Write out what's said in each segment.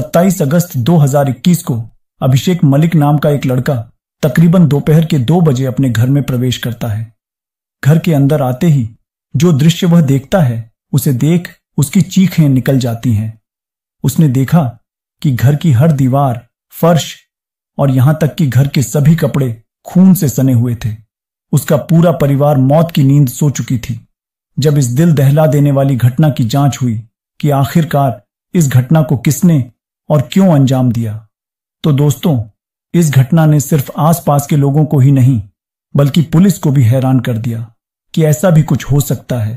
27 अगस्त 2021 को अभिषेक मलिक नाम का एक लड़का तकरीबन दोपहर के दो बजे अपने घर में प्रवेश करता है घर के अंदर आते ही जो दृश्य वह देखता है उसे देख उसकी चीखें निकल जाती हैं उसने देखा कि घर की हर दीवार फर्श और यहां तक कि घर के सभी कपड़े खून से सने हुए थे उसका पूरा परिवार मौत की नींद सो चुकी थी जब इस दिल दहला देने वाली घटना की जांच हुई कि आखिरकार इस घटना को किसने और क्यों अंजाम दिया तो दोस्तों इस घटना ने सिर्फ आसपास के लोगों को ही नहीं बल्कि पुलिस को भी हैरान कर दिया कि ऐसा भी कुछ हो सकता है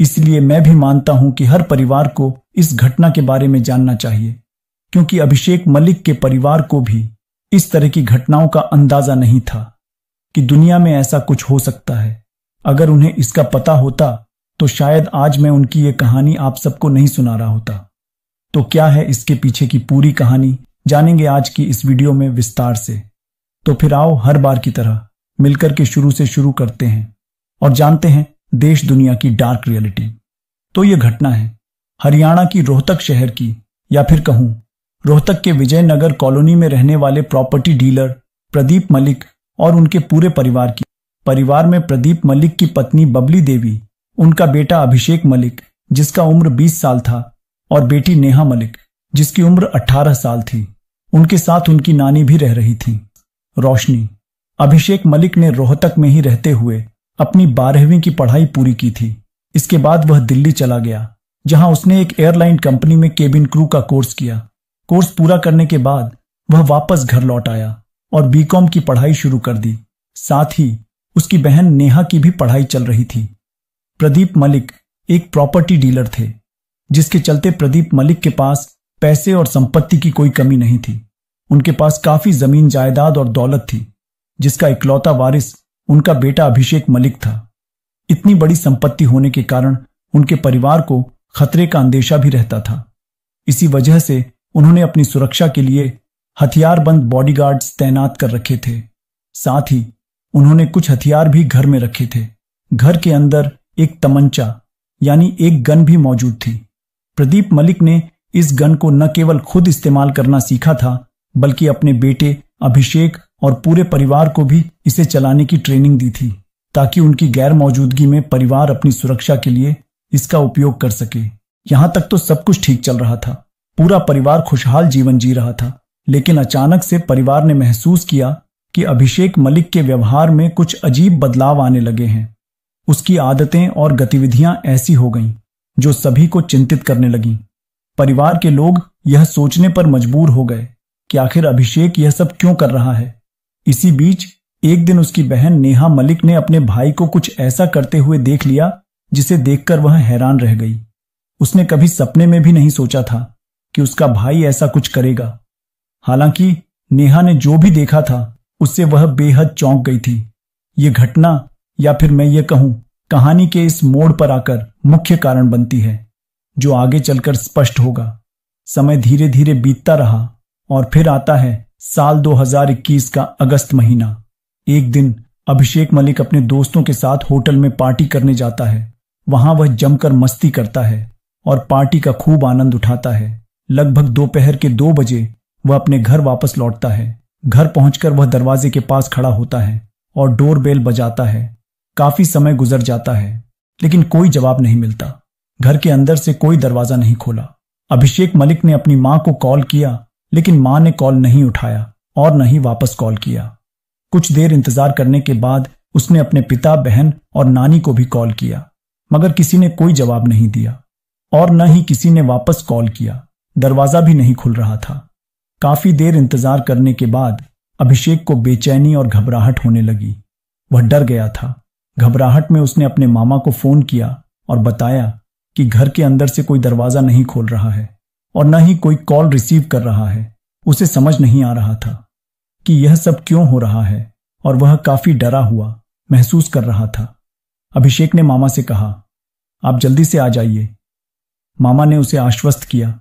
इसलिए मैं भी मानता हूं कि हर परिवार को इस घटना के बारे में जानना चाहिए क्योंकि अभिषेक मलिक के परिवार को भी इस तरह की घटनाओं का अंदाजा नहीं था कि दुनिया में ऐसा कुछ हो सकता है अगर उन्हें इसका पता होता तो शायद आज मैं उनकी ये कहानी आप सबको नहीं सुना रहा होता तो क्या है इसके पीछे की पूरी कहानी जानेंगे आज की इस वीडियो में विस्तार से तो फिर आओ हर बार की तरह मिलकर के शुरू से शुरू करते हैं और जानते हैं देश दुनिया की डार्क रियलिटी तो यह घटना है हरियाणा की रोहतक शहर की या फिर कहूं रोहतक के विजयनगर कॉलोनी में रहने वाले प्रॉपर्टी डीलर प्रदीप मलिक और उनके पूरे परिवार की परिवार में प्रदीप मलिक की पत्नी बबली देवी उनका बेटा अभिषेक मलिक जिसका उम्र 20 साल था और बेटी नेहा मलिक जिसकी उम्र 18 साल थी उनके साथ उनकी नानी भी रह रही थी रोशनी अभिषेक मलिक ने रोहतक में ही रहते हुए अपनी बारहवीं की पढ़ाई पूरी की थी इसके बाद वह दिल्ली चला गया जहां उसने एक एयरलाइन कंपनी में केबिन क्रू का कोर्स किया कोर्स पूरा करने के बाद वह वापस घर लौट आया और बीकॉम की पढ़ाई शुरू कर दी साथ ही उसकी बहन नेहा की भी पढ़ाई चल रही थी प्रदीप मलिक एक प्रॉपर्टी डीलर थे जिसके चलते प्रदीप मलिक के पास पैसे और संपत्ति की कोई कमी नहीं थी उनके पास काफी जमीन जायदाद और दौलत थी जिसका इकलौता वारिस उनका बेटा अभिषेक मलिक था इतनी बड़ी संपत्ति होने के कारण उनके परिवार को खतरे का अंदेशा भी रहता था इसी वजह से उन्होंने अपनी सुरक्षा के लिए हथियारबंद बॉडीगार्ड्स तैनात कर रखे थे साथ ही उन्होंने कुछ हथियार भी घर में रखे थे घर के अंदर एक तमंचा यानी एक गन भी मौजूद थी प्रदीप मलिक ने इस गन को न केवल खुद इस्तेमाल करना सीखा था बल्कि अपने बेटे अभिषेक और पूरे परिवार को भी इसे चलाने की ट्रेनिंग दी थी ताकि उनकी गैर मौजूदगी में परिवार अपनी सुरक्षा के लिए इसका उपयोग कर सके यहां तक तो सब कुछ ठीक चल रहा था पूरा परिवार खुशहाल जीवन जी रहा था लेकिन अचानक से परिवार ने महसूस किया कि अभिषेक मलिक के व्यवहार में कुछ अजीब बदलाव आने लगे हैं उसकी आदतें और गतिविधियां ऐसी हो गईं जो सभी को चिंतित करने लगी परिवार के लोग यह सोचने पर मजबूर हो गए कि आखिर अभिषेक यह सब क्यों कर रहा है इसी बीच एक दिन उसकी बहन नेहा मलिक ने अपने भाई को कुछ ऐसा करते हुए देख लिया जिसे देखकर वह हैरान रह गई उसने कभी सपने में भी नहीं सोचा था कि उसका भाई ऐसा कुछ करेगा हालांकि नेहा ने जो भी देखा था उससे वह बेहद चौंक गई थी ये घटना या फिर मैं ये कहूं कहानी के इस मोड़ पर आकर मुख्य कारण बनती है जो आगे चलकर स्पष्ट होगा समय धीरे धीरे बीतता रहा और फिर आता है साल 2021 का अगस्त महीना एक दिन अभिषेक मलिक अपने दोस्तों के साथ होटल में पार्टी करने जाता है वहां वह जमकर मस्ती करता है और पार्टी का खूब आनंद उठाता है लगभग दोपहर के दो बजे वह अपने घर वापस लौटता है घर पहुंचकर वह दरवाजे के पास खड़ा होता है और डोर बेल बजाता है काफी समय गुजर जाता है लेकिन कोई जवाब नहीं मिलता घर के अंदर से कोई दरवाजा नहीं खोला अभिषेक मलिक ने अपनी मां को कॉल किया लेकिन मां ने कॉल नहीं उठाया और न ही वापस कॉल किया कुछ देर इंतजार करने के बाद उसने अपने पिता बहन और नानी को भी कॉल किया मगर किसी ने कोई जवाब नहीं दिया और न ही किसी ने वापस कॉल किया दरवाजा भी नहीं खुल रहा था काफी देर इंतजार करने के बाद अभिषेक को बेचैनी और घबराहट होने लगी वह डर गया था घबराहट में उसने अपने मामा को फोन किया और बताया कि घर के अंदर से कोई दरवाजा नहीं खोल रहा है और न ही कोई कॉल रिसीव कर रहा है उसे समझ नहीं आ रहा था कि यह सब क्यों हो रहा है और वह काफी डरा हुआ महसूस कर रहा था अभिषेक ने मामा से कहा आप जल्दी से आ जाइए मामा ने उसे आश्वस्त किया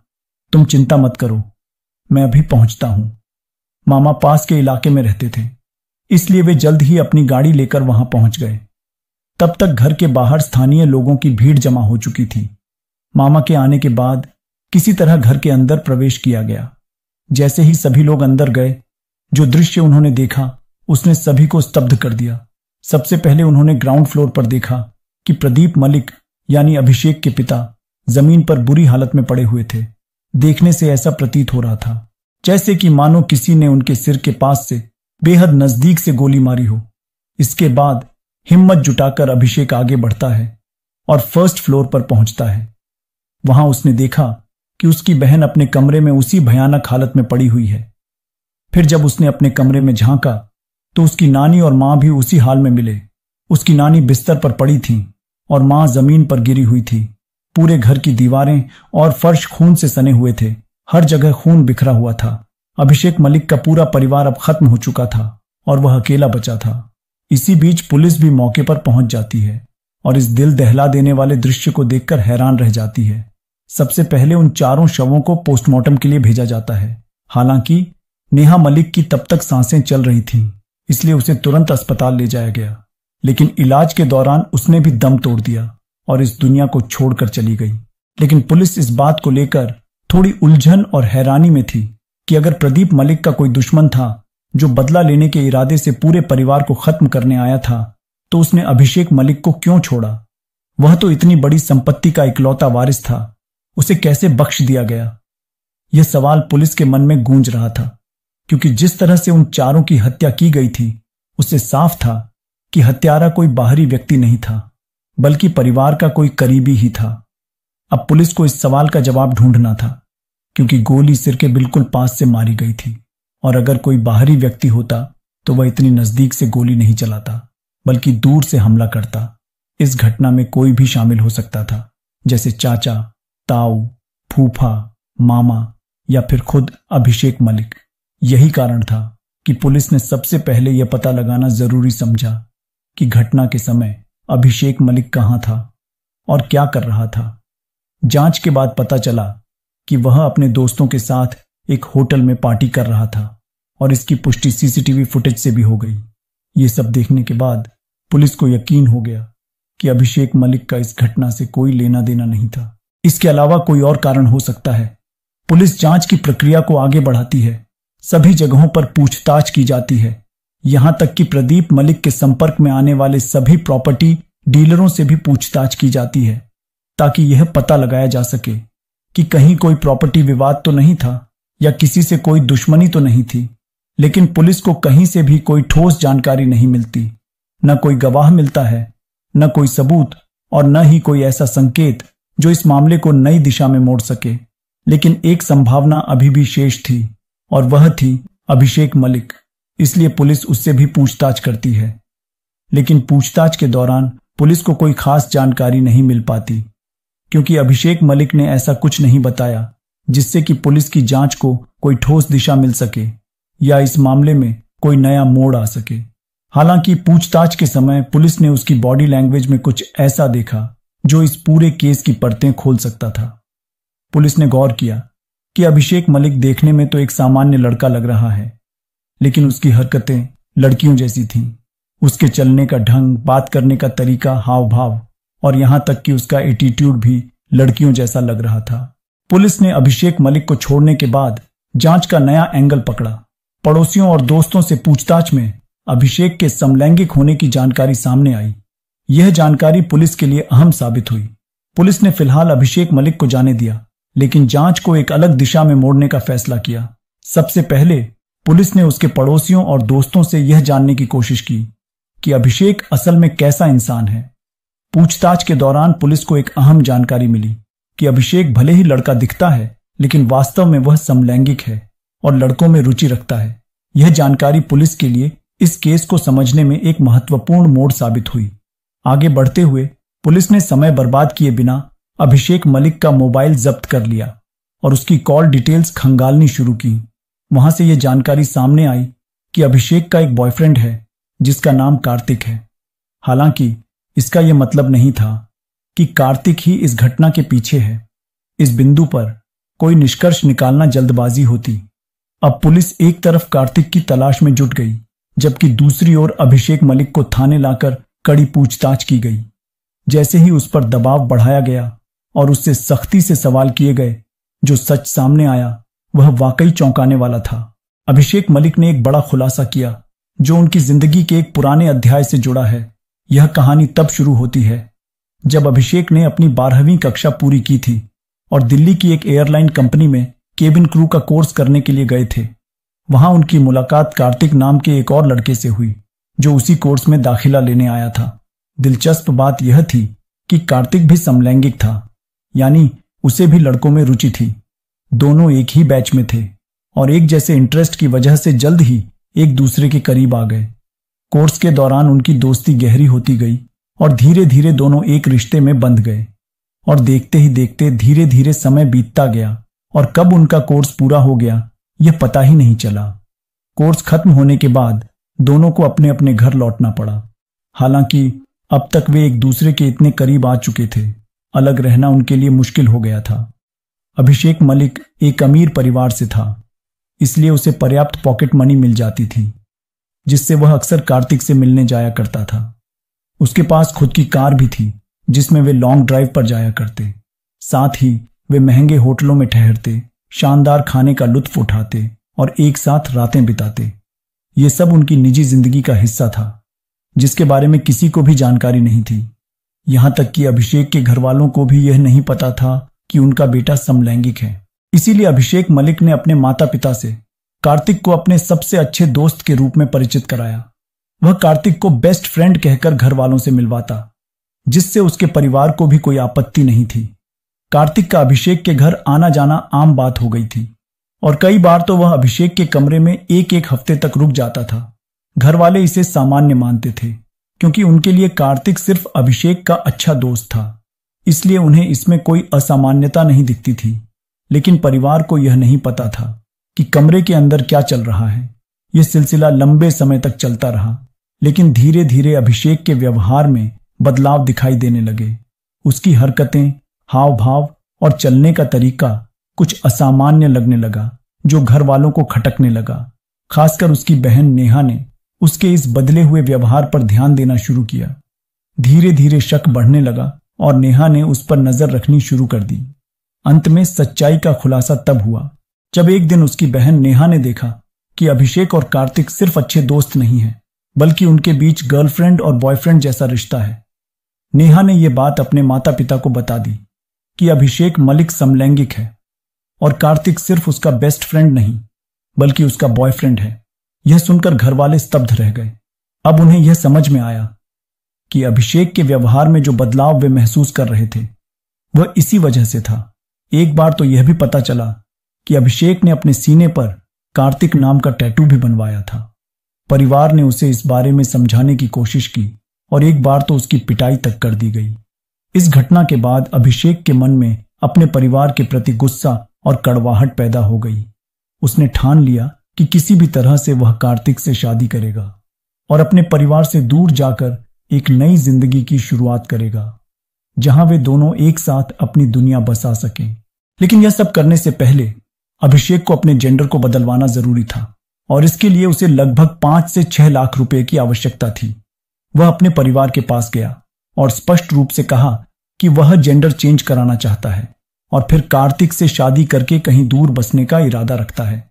तुम चिंता मत करो मैं अभी पहुंचता हूं मामा पास के इलाके में रहते थे इसलिए वे जल्द ही अपनी गाड़ी लेकर वहां पहुंच गए तब तक घर के बाहर स्थानीय लोगों की भीड़ जमा हो चुकी थी मामा के आने के बाद किसी तरह घर के अंदर प्रवेश किया गया जैसे ही सभी लोग अंदर गए जो दृश्य उन्होंने देखा उसने सभी को स्तब्ध कर दिया सबसे पहले उन्होंने ग्राउंड फ्लोर पर देखा कि प्रदीप मलिक यानी अभिषेक के पिता जमीन पर बुरी हालत में पड़े हुए थे देखने से ऐसा प्रतीत हो रहा था जैसे कि मानो किसी ने उनके सिर के पास से बेहद नजदीक से गोली मारी हो इसके बाद हिम्मत जुटाकर अभिषेक आगे बढ़ता है और फर्स्ट फ्लोर पर पहुंचता है वहां उसने देखा कि उसकी बहन अपने कमरे में उसी भयानक हालत में पड़ी हुई है फिर जब उसने अपने कमरे में झांका तो उसकी नानी और मां भी उसी हाल में मिले उसकी नानी बिस्तर पर पड़ी थी और मां जमीन पर गिरी हुई थी पूरे घर की दीवारें और फर्श खून से सने हुए थे हर जगह खून बिखरा हुआ था अभिषेक मलिक का पूरा परिवार अब खत्म हो चुका था और वह अकेला बचा था इसी बीच पुलिस भी मौके पर पहुंच जाती है और इस दिल दहला देने वाले दृश्य को देखकर हैरान रह जाती है सबसे पहले उन चारों शवों को पोस्टमार्टम के लिए भेजा जाता है हालांकि नेहा मलिक की तब तक सांसें चल रही थीं, इसलिए उसे तुरंत अस्पताल ले जाया गया लेकिन इलाज के दौरान उसने भी दम तोड़ दिया और इस दुनिया को छोड़कर चली गई लेकिन पुलिस इस बात को लेकर थोड़ी उलझन और हैरानी में थी कि अगर प्रदीप मलिक का कोई दुश्मन था जो बदला लेने के इरादे से पूरे परिवार को खत्म करने आया था तो उसने अभिषेक मलिक को क्यों छोड़ा वह तो इतनी बड़ी संपत्ति का इकलौता वारिस था उसे कैसे बख्श दिया गया यह सवाल पुलिस के मन में गूंज रहा था क्योंकि जिस तरह से उन चारों की हत्या की गई थी उससे साफ था कि हत्यारा कोई बाहरी व्यक्ति नहीं था बल्कि परिवार का कोई करीबी ही था अब पुलिस को इस सवाल का जवाब ढूंढना था क्योंकि गोली सिर के बिल्कुल पास से मारी गई थी और अगर कोई बाहरी व्यक्ति होता तो वह इतनी नजदीक से गोली नहीं चलाता बल्कि दूर से हमला करता इस घटना में कोई भी शामिल हो सकता था जैसे चाचा ताऊ फूफा मामा या फिर खुद अभिषेक मलिक यही कारण था कि पुलिस ने सबसे पहले यह पता लगाना जरूरी समझा कि घटना के समय अभिषेक मलिक कहां था और क्या कर रहा था जांच के बाद पता चला कि वह अपने दोस्तों के साथ एक होटल में पार्टी कर रहा था और इसकी पुष्टि सीसीटीवी फुटेज से भी हो गई ये सब देखने के बाद पुलिस को यकीन हो गया कि अभिषेक मलिक का इस घटना से कोई लेना देना नहीं था इसके अलावा कोई और कारण हो सकता है पुलिस जांच की प्रक्रिया को आगे बढ़ाती है सभी जगहों पर पूछताछ की जाती है यहां तक कि प्रदीप मलिक के संपर्क में आने वाले सभी प्रॉपर्टी डीलरों से भी पूछताछ की जाती है ताकि यह पता लगाया जा सके कि कहीं कोई प्रॉपर्टी विवाद तो नहीं था या किसी से कोई दुश्मनी तो नहीं थी लेकिन पुलिस को कहीं से भी कोई ठोस जानकारी नहीं मिलती न कोई गवाह मिलता है न कोई सबूत और न ही कोई ऐसा संकेत जो इस मामले को नई दिशा में मोड़ सके लेकिन एक संभावना अभी भी शेष थी और वह थी अभिषेक मलिक इसलिए पुलिस उससे भी पूछताछ करती है लेकिन पूछताछ के दौरान पुलिस को कोई खास जानकारी नहीं मिल पाती क्योंकि अभिषेक मलिक ने ऐसा कुछ नहीं बताया जिससे कि पुलिस की जांच को कोई ठोस दिशा मिल सके या इस मामले में कोई नया मोड़ आ सके हालांकि पूछताछ के समय पुलिस ने उसकी बॉडी लैंग्वेज में कुछ ऐसा देखा जो इस पूरे केस की परतें खोल सकता था पुलिस ने गौर किया कि अभिषेक मलिक देखने में तो एक सामान्य लड़का लग रहा है लेकिन उसकी हरकतें लड़कियों जैसी थीं उसके चलने का ढंग बात करने का तरीका हाव भाव और यहां तक कि उसका एटीट्यूड भी लड़कियों जैसा लग रहा था पुलिस ने अभिषेक मलिक को छोड़ने के बाद जांच का नया एंगल पकड़ा पड़ोसियों और दोस्तों से पूछताछ में अभिषेक के समलैंगिक होने की जानकारी सामने आई यह जानकारी पुलिस के लिए अहम साबित हुई पुलिस ने फिलहाल अभिषेक मलिक को जाने दिया लेकिन जांच को एक अलग दिशा में मोड़ने का फैसला किया सबसे पहले पुलिस ने उसके पड़ोसियों और दोस्तों से यह जानने की कोशिश की कि अभिषेक असल में कैसा इंसान है पूछताछ के दौरान पुलिस को एक अहम जानकारी मिली कि अभिषेक भले ही लड़का दिखता है लेकिन वास्तव में वह समलैंगिक है और लड़कों में रुचि रखता है यह जानकारी पुलिस के लिए इस केस को समझने में एक महत्वपूर्ण मोड़ साबित हुई आगे बढ़ते हुए पुलिस ने समय बर्बाद किए बिना अभिषेक मलिक का मोबाइल जब्त कर लिया और उसकी कॉल डिटेल्स खंगालनी शुरू की वहां से यह जानकारी सामने आई कि अभिषेक का एक बॉयफ्रेंड है जिसका नाम कार्तिक है हालांकि इसका यह मतलब नहीं था कि कार्तिक ही इस घटना के पीछे है इस बिंदु पर कोई निष्कर्ष निकालना जल्दबाजी होती अब पुलिस एक तरफ कार्तिक की तलाश में जुट गई जबकि दूसरी ओर अभिषेक मलिक को थाने लाकर कड़ी पूछताछ की गई जैसे ही उस पर दबाव बढ़ाया गया और उससे सख्ती से सवाल किए गए जो सच सामने आया वह वाकई चौंकाने वाला था अभिषेक मलिक ने एक बड़ा खुलासा किया जो उनकी जिंदगी के एक पुराने अध्याय से जुड़ा है यह कहानी तब शुरू होती है जब अभिषेक ने अपनी बारहवीं कक्षा पूरी की थी और दिल्ली की एक एयरलाइन कंपनी में केबिन क्रू का कोर्स करने के लिए गए थे वहां उनकी मुलाकात कार्तिक नाम के एक और लड़के से हुई जो उसी कोर्स में दाखिला लेने आया था दिलचस्प बात यह थी कि कार्तिक भी समलैंगिक था यानी उसे भी लड़कों में रुचि थी दोनों एक ही बैच में थे और एक जैसे इंटरेस्ट की वजह से जल्द ही एक दूसरे के करीब आ गए कोर्स के दौरान उनकी दोस्ती गहरी होती गई और धीरे धीरे दोनों एक रिश्ते में बंध गए और देखते ही देखते धीरे धीरे समय बीतता गया और कब उनका कोर्स पूरा हो गया यह पता ही नहीं चला कोर्स खत्म होने के बाद दोनों को अपने अपने घर लौटना पड़ा हालांकि अब तक वे एक दूसरे के इतने करीब आ चुके थे अलग रहना उनके लिए मुश्किल हो गया था अभिषेक मलिक एक अमीर परिवार से था इसलिए उसे पर्याप्त पॉकेट मनी मिल जाती थी जिससे वह अक्सर कार्तिक से मिलने जाया करता था उसके पास खुद की कार भी थी जिसमें वे लॉन्ग ड्राइव पर जाया करते साथ ही वे महंगे होटलों में ठहरते शानदार खाने का लुत्फ उठाते और एक साथ रातें बिताते ये सब उनकी निजी जिंदगी का हिस्सा था जिसके बारे में किसी को भी जानकारी नहीं थी यहां तक कि अभिषेक के घर वालों को भी यह नहीं पता था कि उनका बेटा समलैंगिक है इसीलिए अभिषेक मलिक ने अपने माता पिता से कार्तिक को अपने सबसे अच्छे दोस्त के रूप में परिचित कराया वह कार्तिक को बेस्ट फ्रेंड कहकर घर वालों से मिलवाता जिससे उसके परिवार को भी कोई आपत्ति नहीं थी कार्तिक का अभिषेक के घर आना जाना आम बात हो गई थी और कई बार तो वह अभिषेक के कमरे में एक एक हफ्ते तक रुक जाता था घर वाले इसे सामान्य मानते थे क्योंकि उनके लिए कार्तिक सिर्फ अभिषेक का अच्छा दोस्त था इसलिए उन्हें इसमें कोई असामान्यता नहीं दिखती थी लेकिन परिवार को यह नहीं पता था कि कमरे के अंदर क्या चल रहा है यह सिलसिला लंबे समय तक चलता रहा लेकिन धीरे धीरे अभिषेक के व्यवहार में बदलाव दिखाई देने लगे उसकी हरकतें हाव भाव और चलने का तरीका कुछ असामान्य लगने लगा जो घर वालों को खटकने लगा खासकर उसकी बहन नेहा ने उसके इस बदले हुए व्यवहार पर ध्यान देना शुरू किया धीरे धीरे शक बढ़ने लगा और नेहा ने उस पर नजर रखनी शुरू कर दी अंत में सच्चाई का खुलासा तब हुआ जब एक दिन उसकी बहन नेहा ने देखा कि अभिषेक और कार्तिक सिर्फ अच्छे दोस्त नहीं हैं बल्कि उनके बीच गर्लफ्रेंड और बॉयफ्रेंड जैसा रिश्ता है नेहा ने यह बात अपने माता पिता को बता दी कि अभिषेक मलिक समलैंगिक है और कार्तिक सिर्फ उसका बेस्ट फ्रेंड नहीं बल्कि उसका बॉयफ्रेंड है यह सुनकर घर वाले स्तब्ध रह गए अब उन्हें यह समझ में आया कि अभिषेक के व्यवहार में जो बदलाव वे महसूस कर रहे थे वह इसी वजह से था एक बार तो यह भी पता चला कि अभिषेक ने अपने सीने पर कार्तिक नाम का टैटू भी बनवाया था परिवार ने उसे इस बारे में समझाने की कोशिश की और एक बार तो उसकी पिटाई तक कर दी गई इस घटना के बाद अभिषेक के मन में अपने परिवार के प्रति गुस्सा और कड़वाहट पैदा हो गई उसने ठान लिया कि किसी भी तरह से वह कार्तिक से शादी करेगा और अपने परिवार से दूर जाकर एक नई जिंदगी की शुरुआत करेगा जहां वे दोनों एक साथ अपनी दुनिया बसा सकें लेकिन यह सब करने से पहले अभिषेक को अपने जेंडर को बदलवाना जरूरी था और इसके लिए उसे लगभग पांच से छह लाख रुपए की आवश्यकता थी वह अपने परिवार के पास गया और स्पष्ट रूप से कहा कि वह जेंडर चेंज कराना चाहता है और फिर कार्तिक से शादी करके कहीं दूर बसने का इरादा रखता है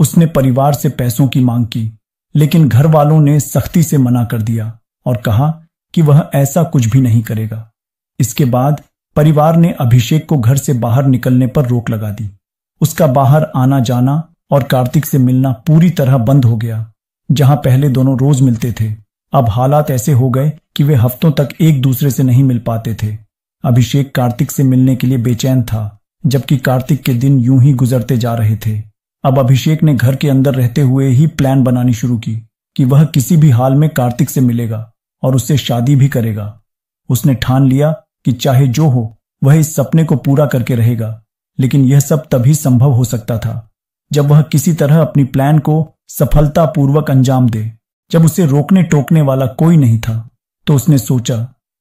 उसने परिवार से पैसों की मांग की लेकिन घर वालों ने सख्ती से मना कर दिया और कहा कि वह ऐसा कुछ भी नहीं करेगा इसके बाद परिवार ने अभिषेक को घर से बाहर निकलने पर रोक लगा दी उसका बाहर आना जाना और कार्तिक से मिलना पूरी तरह बंद हो गया जहां पहले दोनों रोज मिलते थे अब हालात ऐसे हो गए कि वे हफ्तों तक एक दूसरे से नहीं मिल पाते थे अभिषेक कार्तिक से मिलने के लिए बेचैन था जबकि कार्तिक के दिन यूं ही गुजरते जा रहे थे अब अभिषेक ने घर के अंदर रहते हुए ही प्लान बनानी शुरू की कि वह किसी भी हाल में कार्तिक से मिलेगा और उससे शादी भी करेगा उसने ठान लिया कि चाहे जो हो वह इस सपने को पूरा करके रहेगा लेकिन यह सब तभी संभव हो सकता था जब वह किसी तरह अपनी प्लान को सफलतापूर्वक अंजाम दे जब उसे रोकने टोकने वाला कोई नहीं था तो उसने सोचा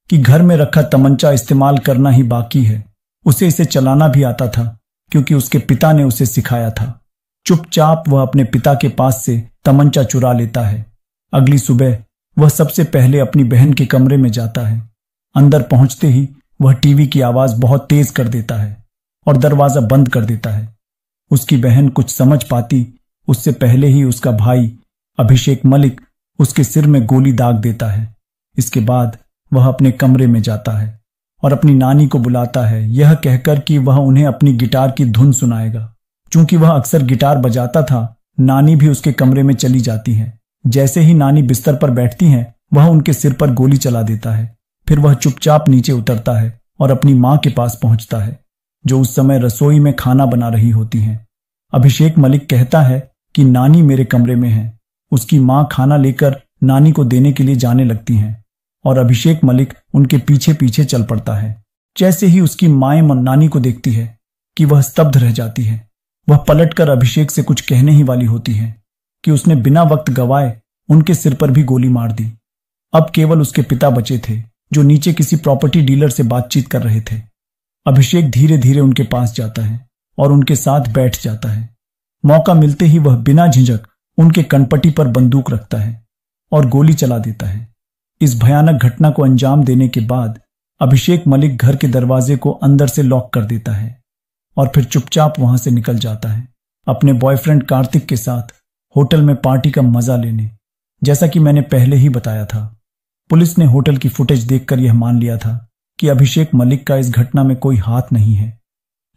कि घर में रखा तमंचा इस्तेमाल करना ही बाकी है उसे इसे चलाना भी आता था क्योंकि उसके पिता ने उसे सिखाया था चुपचाप वह अपने पिता के पास से तमंचा चुरा लेता है अगली सुबह वह सबसे पहले अपनी बहन के कमरे में जाता है अंदर पहुंचते ही वह टीवी की आवाज बहुत तेज कर देता है और दरवाजा बंद कर देता है उसकी बहन कुछ समझ पाती उससे पहले ही उसका भाई अभिषेक मलिक उसके सिर में गोली दाग देता है इसके बाद वह अपने कमरे में जाता है और अपनी नानी को बुलाता है यह कहकर कि वह उन्हें अपनी गिटार की धुन सुनाएगा चूंकि वह अक्सर गिटार बजाता था नानी भी उसके कमरे में चली जाती है जैसे ही नानी बिस्तर पर बैठती है वह उनके सिर पर गोली चला देता है फिर वह चुपचाप नीचे उतरता है और अपनी मां के पास पहुंचता है जो उस समय रसोई में खाना बना रही होती हैं। अभिषेक मलिक कहता है कि नानी मेरे कमरे में है उसकी माँ खाना लेकर नानी को देने के लिए जाने लगती हैं और अभिषेक मलिक उनके पीछे पीछे चल पड़ता है जैसे ही उसकी माए नानी को देखती है कि वह स्तब्ध रह जाती है वह पलटकर अभिषेक से कुछ कहने ही वाली होती है कि उसने बिना वक्त गवाए उनके सिर पर भी गोली मार दी अब केवल उसके पिता बचे थे जो नीचे किसी प्रॉपर्टी डीलर से बातचीत कर रहे थे अभिषेक धीरे धीरे उनके पास जाता है और उनके साथ बैठ जाता है मौका मिलते ही वह बिना झिझक उनके कनपटी पर बंदूक रखता है और गोली चला देता है इस भयानक घटना को अंजाम देने के बाद अभिषेक मलिक घर के दरवाजे को अंदर से लॉक कर देता है और फिर चुपचाप वहां से निकल जाता है अपने बॉयफ्रेंड कार्तिक के साथ होटल में पार्टी का मजा लेने जैसा कि मैंने पहले ही बताया था पुलिस ने होटल की फुटेज देखकर यह मान लिया था कि अभिषेक मलिक का इस घटना में कोई हाथ नहीं है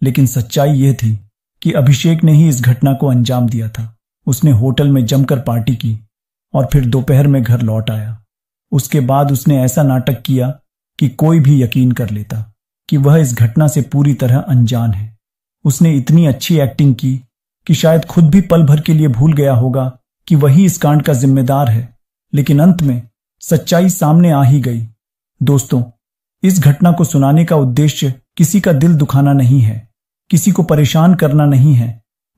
लेकिन सच्चाई यह थी कि अभिषेक ने ही इस घटना को अंजाम दिया था उसने होटल में जमकर पार्टी की और फिर दोपहर में घर लौट आया उसके बाद उसने ऐसा नाटक किया कि कोई भी यकीन कर लेता कि वह इस घटना से पूरी तरह अनजान है उसने इतनी अच्छी एक्टिंग की कि शायद खुद भी पल भर के लिए भूल गया होगा कि वही इस कांड का जिम्मेदार है लेकिन अंत में सच्चाई सामने आ ही गई दोस्तों इस घटना को सुनाने का उद्देश्य किसी का दिल दुखाना नहीं है किसी को परेशान करना नहीं है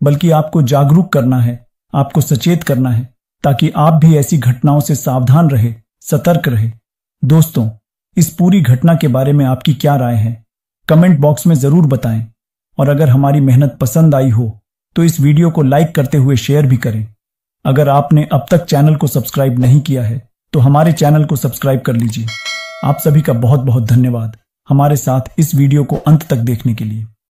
बल्कि आपको जागरूक करना है आपको सचेत करना है ताकि आप भी ऐसी घटनाओं से सावधान रहे सतर्क रहे दोस्तों इस पूरी घटना के बारे में आपकी क्या राय है कमेंट बॉक्स में जरूर बताएं और अगर हमारी मेहनत पसंद आई हो तो इस वीडियो को लाइक करते हुए शेयर भी करें अगर आपने अब तक चैनल को सब्सक्राइब नहीं किया है तो हमारे चैनल को सब्सक्राइब कर लीजिए आप सभी का बहुत बहुत धन्यवाद हमारे साथ इस वीडियो को अंत तक देखने के लिए